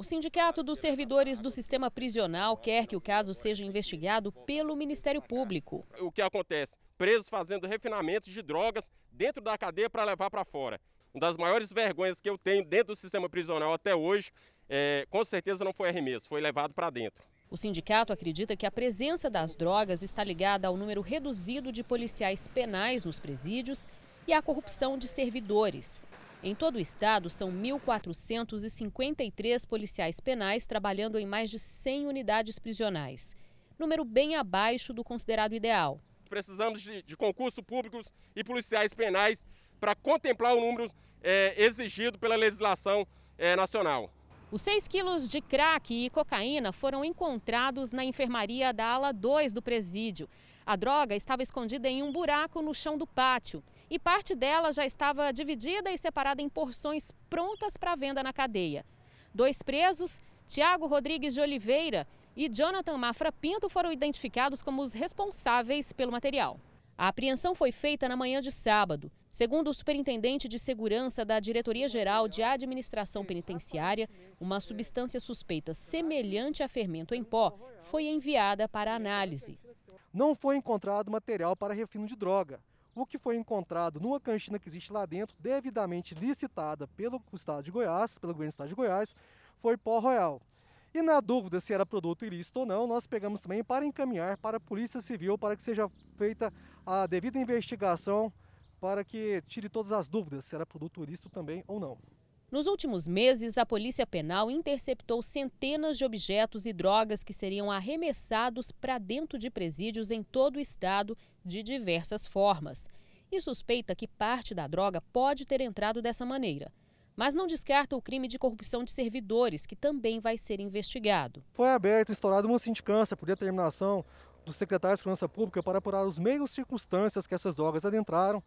O Sindicato dos Servidores do Sistema Prisional quer que o caso seja investigado pelo Ministério Público. O que acontece? Presos fazendo refinamentos de drogas dentro da cadeia para levar para fora. Uma das maiores vergonhas que eu tenho dentro do sistema prisional até hoje, é, com certeza não foi arremesso, foi levado para dentro. O sindicato acredita que a presença das drogas está ligada ao número reduzido de policiais penais nos presídios e à corrupção de servidores. Em todo o estado, são 1.453 policiais penais trabalhando em mais de 100 unidades prisionais, número bem abaixo do considerado ideal. Precisamos de, de concursos públicos e policiais penais para contemplar o número é, exigido pela legislação é, nacional. Os 6 quilos de crack e cocaína foram encontrados na enfermaria da ala 2 do presídio. A droga estava escondida em um buraco no chão do pátio e parte dela já estava dividida e separada em porções prontas para venda na cadeia. Dois presos, Tiago Rodrigues de Oliveira e Jonathan Mafra Pinto, foram identificados como os responsáveis pelo material. A apreensão foi feita na manhã de sábado. Segundo o superintendente de segurança da Diretoria-Geral de Administração Penitenciária, uma substância suspeita semelhante a fermento em pó foi enviada para análise. Não foi encontrado material para refino de droga, o que foi encontrado numa cantina que existe lá dentro, devidamente licitada pelo Estado de Goiás, pelo governo do Estado de Goiás, foi pó royal. E na dúvida se era produto ilícito ou não, nós pegamos também para encaminhar para a Polícia Civil para que seja feita a devida investigação para que tire todas as dúvidas se era produto ilícito também ou não. Nos últimos meses, a Polícia Penal interceptou centenas de objetos e drogas que seriam arremessados para dentro de presídios em todo o estado, de diversas formas. E suspeita que parte da droga pode ter entrado dessa maneira. Mas não descarta o crime de corrupção de servidores, que também vai ser investigado. Foi aberto e instaurado uma sindicância por determinação do secretário de Segurança Pública para apurar os meios e circunstâncias que essas drogas adentraram